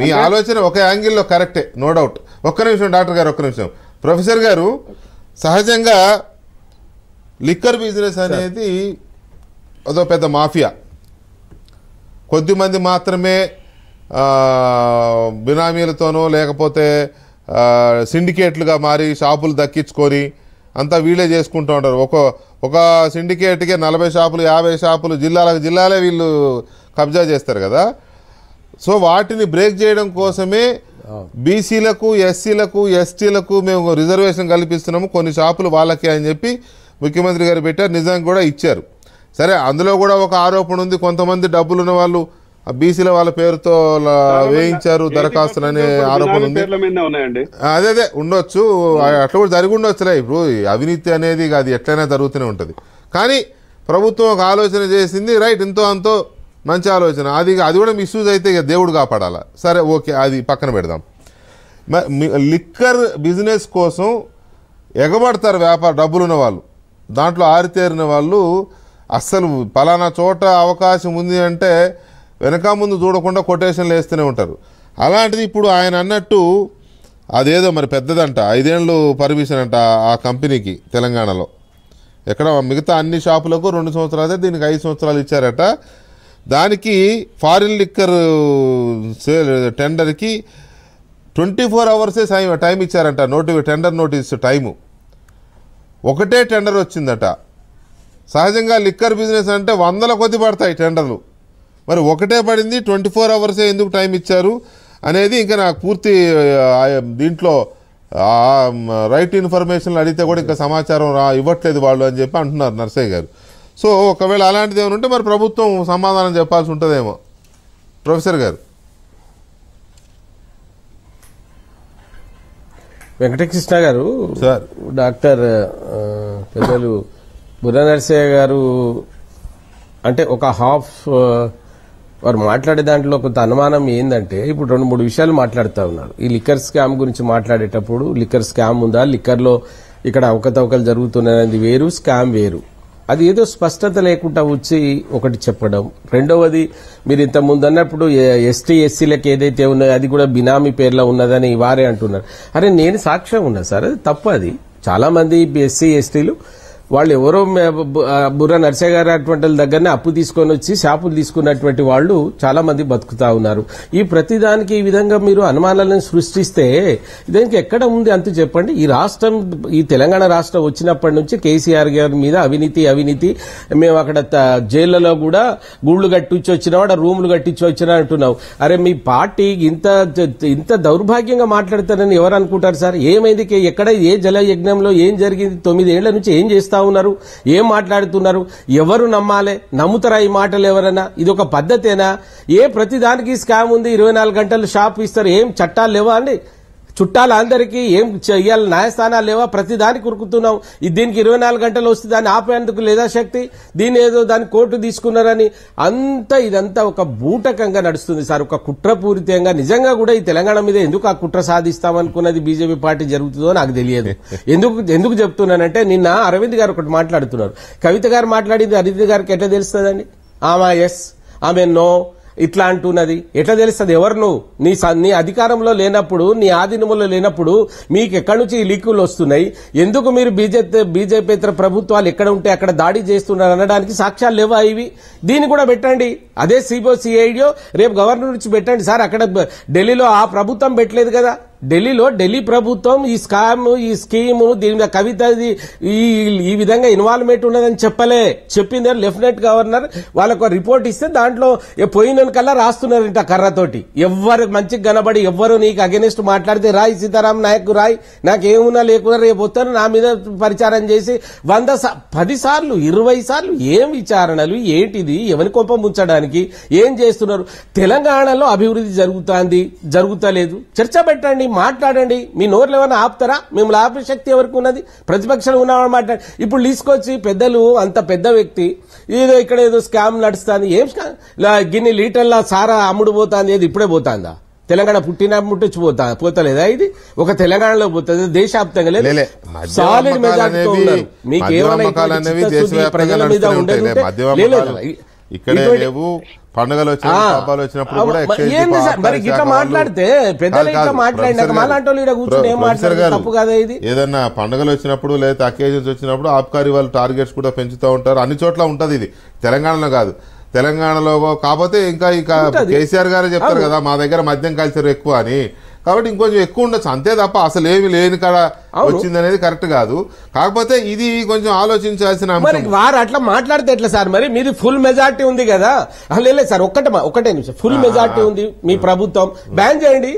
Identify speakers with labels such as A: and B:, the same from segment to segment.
A: మీ
B: ఆలోచన ఒక యాంగిల్లో కరెక్టే నో డౌట్ ఒక్క నిమిషం డాక్టర్ గారు ఒక్క నిమిషం ప్రొఫెసర్ గారు సహజంగా లిక్కర్ బిజినెస్ అనేది అదో పెద్ద మాఫియా కొద్దిమంది మాత్రమే బినామీలతోనో లేకపోతే సిండికేట్లుగా మారి షాపులు దక్కించుకొని అంతా వీళ్ళే చేసుకుంటూ ఉంటారు ఒక ఒక సిండికేట్కే నలభై షాపులు యాభై షాపులు జిల్లాలకు జిల్లాలే వీళ్ళు కబ్జా చేస్తారు కదా సో వాటిని బ్రేక్ చేయడం కోసమే బీసీలకు ఎస్సీలకు ఎస్టీలకు మేము రిజర్వేషన్ కల్పిస్తున్నాము కొన్ని షాపులు వాళ్ళకే అని చెప్పి ముఖ్యమంత్రి గారు పెట్టారు నిజానికి కూడా ఇచ్చారు సరే అందులో కూడా ఒక ఆరోపణ ఉంది కొంతమంది డబ్బులు ఉన్న వాళ్ళు బీసీల వాళ్ళ పేరుతో వేయించారు దరఖాస్తులు అనే ఆరోపణ ఉంది అదే అదే ఉండొచ్చు అట్లా కూడా జరిగి ఉండొచ్చులే ఇప్పుడు అవినీతి అనేది అది ఎట్లయినా జరుగుతూనే ఉంటుంది కానీ ప్రభుత్వం ఒక ఆలోచన చేసింది రైట్ ఇంతో అంతో మంచి ఆలోచన అది అది కూడా మిస్యూజ్ అయితే ఇక దేవుడు కాపాడాల సరే ఓకే అది పక్కన పెడదాం లిక్కర్ బిజినెస్ కోసం ఎగబడతారు వ్యాపార డబ్బులు ఉన్నవాళ్ళు దాంట్లో ఆరితేరిన వాళ్ళు అస్సలు పలానా చోట అవకాశం ఉంది అంటే వెనక ముందు చూడకుండా కొటేషన్లు వేస్తూనే ఉంటారు అలాంటిది ఇప్పుడు ఆయన అన్నట్టు అదేదో మరి పెద్దదంట ఐదేళ్ళు పర్మిషన్ అంట ఆ కంపెనీకి తెలంగాణలో ఎక్కడ మిగతా అన్ని షాపులకు రెండు సంవత్సరాలే దీనికి ఐదు సంవత్సరాలు ఇచ్చారట దానికి ఫారిన్ లిక్కర్ సేల్ టెండర్కి ట్వంటీ ఫోర్ అవర్సే టైం ఇచ్చారంట నోటి టెండర్ నోటీస్ టైము ఒకటే టెండర్ వచ్చిందట సహజంగా లిక్కర్ బిజినెస్ అంటే వందల కొద్ది పడతాయి టెండర్లు మరి ఒకటే పడింది ట్వంటీ ఫోర్ అవర్సే ఎందుకు టైం ఇచ్చారు అనేది ఇంకా నాకు పూర్తి దీంట్లో రైట్ ఇన్ఫర్మేషన్లు అడిగితే కూడా ఇంకా సమాచారం ఇవ్వట్లేదు వాళ్ళు అని చెప్పి అంటున్నారు నర్సయ్య గారు సో ఒకవేళ అలాంటిది ఏమైనా ఉంటే మరి ప్రభుత్వం సమాధానం చెప్పాల్సి ఉంటుందేమో ప్రొఫెసర్ గారు వెంకటకృష్ణ గారు సార్
A: డాక్టర్ పెద్దలు బుర్ర నరసయ్య గారు అంటే ఒక హాఫ్ వారు మాట్లాడే దాంట్లో కొంత అనుమానం ఏంటంటే ఇప్పుడు రెండు మూడు విషయాలు మాట్లాడుతూ ఉన్నారు ఈ లిక్కర్ స్కామ్ గురించి మాట్లాడేటప్పుడు లిక్కర్ స్కామ్ ఉందా లిక్కర్లో ఇక్కడ అవకతవకలు జరుగుతున్నాయనేది వేరు స్కామ్ వేరు అది ఏదో స్పష్టత లేకుండా వచ్చి ఒకటి చెప్పడం రెండవది మీరు ఇంత ముందు అన్నప్పుడు ఎస్టీ ఎస్సీలకు ఏదైతే ఉన్నదో అది కూడా బినామీ పేర్లో ఉన్నదని వారే అంటున్నారు అరే నేను సాక్ష్యం ఉన్నా సార్ అది తప్పు అది చాలా మంది ఎస్సీ ఎస్టీలు వాళ్ళు ఎవరో బుర్ర నర్సయ్య గారు అటువంటి దగ్గరనే అప్పు తీసుకొని వచ్చి షాపులు తీసుకున్నటువంటి వాళ్ళు చాలా మంది బతుకుతా ఉన్నారు ఈ ప్రతిదానికి ఈ విధంగా మీరు అనుమానాలను సృష్టిస్తే దీనికి ఎక్కడ ఉంది అంత చెప్పండి ఈ రాష్ట్రం ఈ తెలంగాణ రాష్ట్రం వచ్చినప్పటి నుంచి కేసీఆర్ గారి మీద అవినీతి అవినీతి మేము అక్కడ జైళ్లలో కూడా గూళ్లు కట్టించి వచ్చినావాడు రూములు కట్టించి వచ్చినా అంటున్నావు అరే మీ పార్టీ ఇంత ఇంత దౌర్భాగ్యంగా మాట్లాడతారని ఎవరు అనుకుంటారు సార్ ఏమైంది ఎక్కడ ఏ జల యజ్ఞంలో ఏం జరిగింది తొమ్మిదేళ్ల నుంచి ఏం చేస్తారు చేస్తా ఉన్నారు ఏం మాట్లాడుతున్నారు ఎవరు నమ్మాలే నమ్ముతారా ఈ మాటలు ఎవరైనా ఇది ఒక పద్ధతేనా ఏ ప్రతిదానికి స్కామ్ ఉంది ఇరవై గంటలు షాప్ ఇస్తారు ఏం చట్టాలు లేవా అండి చుట్టాలందరికీ ఏం చేయాలి న్యాయస్థానాలు లేవా ప్రతి దానికి ఉరుకుతున్నాం దీనికి ఇరవై నాలుగు గంటలు వస్తే దాన్ని ఆపేందుకు లేదా శక్తి దీని ఏదో దాన్ని కోర్టు తీసుకున్నారని అంతా ఇదంతా ఒక బూటకంగా నడుస్తుంది సార్ ఒక కుట్రపూరితంగా నిజంగా కూడా ఈ తెలంగాణ మీద ఎందుకు ఆ కుట్ర సాధిస్తామనుకున్నది బీజేపీ పార్టీ జరుగుతుందో నాకు తెలియదు ఎందుకు ఎందుకు చెప్తున్నానంటే నిన్న అరవింద్ గారు ఒకటి మాట్లాడుతున్నారు కవిత గారు మాట్లాడింది అరవింద్ గారికి ఎట్లా తెలుస్తుందండి ఆమె ఎస్ ఆమె నో ఇట్లా అంటున్నది ఎట్లా తెలుస్తుంది ఎవరు నువ్వు నీ నీ అధికారంలో లేనప్పుడు నీ ఆధీనంలో లేనప్పుడు మీకు ఎక్కడి నుంచి లీకులు వస్తున్నాయి ఎందుకు మీరు బీజేపీ బీజేపీతర ప్రభుత్వాలు ఎక్కడ ఉంటే అక్కడ దాడి చేస్తున్నారు అనడానికి సాక్ష్యాలు లేవా ఇవి దీన్ని కూడా పెట్టండి అదే సిబిఓ సిఐడియో రేపు గవర్నర్ నుంచి పెట్టండి సార్ అక్కడ ఢిల్లీలో ఆ ప్రభుత్వం పెట్టలేదు కదా ఢిల్లీలో ఢిల్లీ ప్రభుత్వం ఈ స్కామ్ ఈ స్కీమ్ దీని మీద కవిత ఈ ఈ విధంగా ఇన్వాల్వ్మెంట్ ఉన్నదని చెప్పలే చెప్పింది లెఫ్టినెంట్ గవర్నర్ వాళ్ళకు రిపోర్ట్ ఇస్తే దాంట్లో పోయిన రాస్తున్నారు రాస్తున్నారంట కర్రతోటి ఎవ్వరు మంచి కనబడి ఎవ్వరు నీకు అగెనిస్ట్ మాట్లాడితే రాయ్ సీతారాం నాయక్ రాయ్ నాకేమున్నా లేకున్నా రేపు వస్తాను నా మీద పరిచారం చేసి వంద పది సార్లు ఇరవై సార్లు ఏం విచారణలు ఏంటిది ఎవరి కోపం ఉంచడానికి ఏం చేస్తున్నారు తెలంగాణలో అభివృద్ధి జరుగుతుంది జరుగుతలేదు చర్చ పెట్టండి మాట్లాడండి మీ నోట్లు ఏమైనా ఆపుతారా మిమ్మల్ని ఆపే శక్తి ఎవరికి ఉన్నది ప్రతిపక్షం ఉన్నామని మాట్లాడి ఇప్పుడు తీసుకొచ్చి పెద్దలు అంత పెద్ద వ్యక్తి ఏదో ఇక్కడ ఏదో స్కామ్ నడుస్తుంది ఏం గిన్ని లీటర్ల సారా అమ్ముడు పోతాంది ఏది ఇప్పుడే పోతుందా తెలంగాణ పుట్టినా ముట్టొచ్చి పోతా పోతలేదా ఇది ఒక తెలంగాణలో పోతుంది దేశాప్తంగా లేదు సాలిడ్ మెజార్టీతో మీకు ఏమైనా ప్రజల మీద ఉండదు
B: ఇక్కడే లేవు పండుగలు వచ్చినప్పుడు మరి ఇట్లా మాట్లాడితే పెద్దలు ఇట్లా మాట్లాడినాక ఏదన్నా పండుగలు వచ్చినప్పుడు లేదా అకేజన్స్ వచ్చినప్పుడు ఆబ్కారి వాళ్ళు టార్గెట్స్ కూడా పెంచుతూ ఉంటారు అన్ని చోట్ల ఉంటది ఇది తెలంగాణలో కాదు తెలంగాణలో కాకపోతే ఇంకా ఇక కేసీఆర్ గారే చెప్తారు కదా మా దగ్గర మద్యం కల్చర్ ఎక్కువ అని కాబట్టి ఇంకొంచెం ఎక్కువ ఉండొచ్చు అంతే తప్ప అసలు ఏమి లేని కాడ వచ్చింది అనేది కరెక్ట్ కాదు కాకపోతే ఇది కొంచెం ఆలోచించాల్సిన మరి వారు అట్లా మాట్లాడితే ఎట్లా సార్ మరి మీది ఫుల్
A: మెజార్టీ ఉంది కదా లేదు సార్ ఒక్కటే ఒకటే నిమిషం ఫుల్ మెజార్టీ ఉంది మీ ప్రభుత్వం బ్యాన్ చేయండి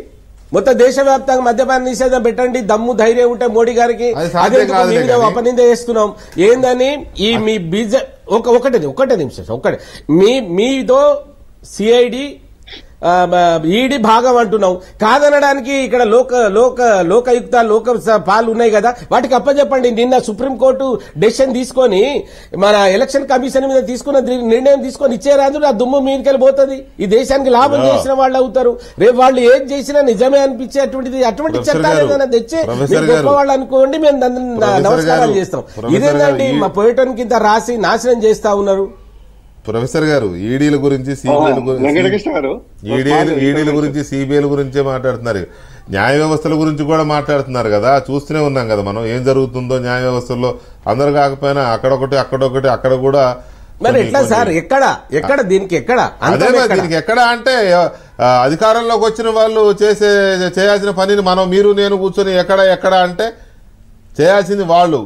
A: మొత్తం దేశవ్యాప్తంగా మద్యపాన నిషేధం పెట్టండి దమ్ము ధైర్యం ఉంటే మోడీ గారికి అపనింద చేస్తున్నాం ఏందని ఈ మీ బీజే ఒక ఒకటే ఒకటే నిమిషం ఒకటే మీ మీతో సిఐడి ఈడి భాగం అంటున్నావు కాదనడానికి ఇక్కడ లోక లోక లోకయుక్త లోక పాలు ఉన్నాయి కదా వాటికి అప్పచెప్పండి నిన్న సుప్రీంకోర్టు డెసిషన్ తీసుకొని మన ఎలక్షన్ కమిషన్ మీద తీసుకున్న నిర్ణయం తీసుకొని ఇచ్చేరాదు ఆ దుమ్ము మీదకెళ్ళి పోతుంది ఈ దేశానికి లాభం చేసిన వాళ్ళు అవుతారు రేపు వాళ్ళు ఏం చేసినా నిజమే అనిపించే అటువంటిది అటువంటి చట్టాలు ఏదైనా తెచ్చి వాళ్ళు అనుకోండి మేము నమస్కారాలు చేస్తాం ఇదేంటండి మా పర్యటనకి ఇంత రాసి నాశనం చేస్తా ఉన్నారు
B: ప్రొఫెసర్ గారు ఈడీల గురించి సిబిఐల గురించి ఈడీల గురించి సిబిఐల గురించే మాట్లాడుతున్నారు న్యాయ వ్యవస్థల గురించి కూడా మాట్లాడుతున్నారు కదా చూస్తూనే ఉన్నాం కదా మనం ఏం జరుగుతుందో న్యాయ వ్యవస్థల్లో అందరు కాకపోయినా అక్కడొకటి అక్కడొకటి అక్కడ కూడా మరి ఎట్లా సార్ ఎక్కడ ఎక్కడ దీనికి ఎక్కడ అదే దీనికి ఎక్కడ అంటే అధికారంలోకి వచ్చిన వాళ్ళు చేసే చేయాల్సిన పనిని మనం మీరు నేను కూర్చొని ఎక్కడ ఎక్కడ అంటే చేయాల్సింది వాళ్ళు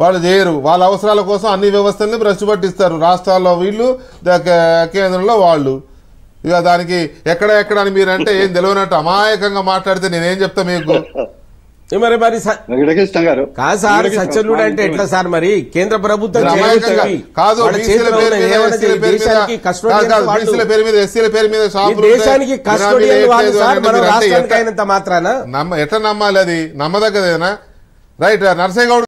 B: వాళ్ళు చేయరు వాళ్ళ అవసరాల కోసం అన్ని వ్యవస్థల్ని భ్రష్టు పట్టిస్తారు రాష్ట్రాల్లో వీళ్ళు కేంద్రంలో వాళ్ళు ఇక దానికి ఎక్కడ ఎక్కడ అని మీరు అంటే ఏం తెలియనట్టు అమాయకంగా మాట్లాడితే నేనేం చెప్తా మీకు మరి మరి కాదు సార్ సత్యనుడు అంటే ఎట్లా సార్ మరి కేంద్ర ప్రభుత్వం పేరు మీద పేరు మీద ఎట్లా నమ్మాలి అది నమ్మదగ్గదేనా రైట్ నర్సింగ్ గౌడ్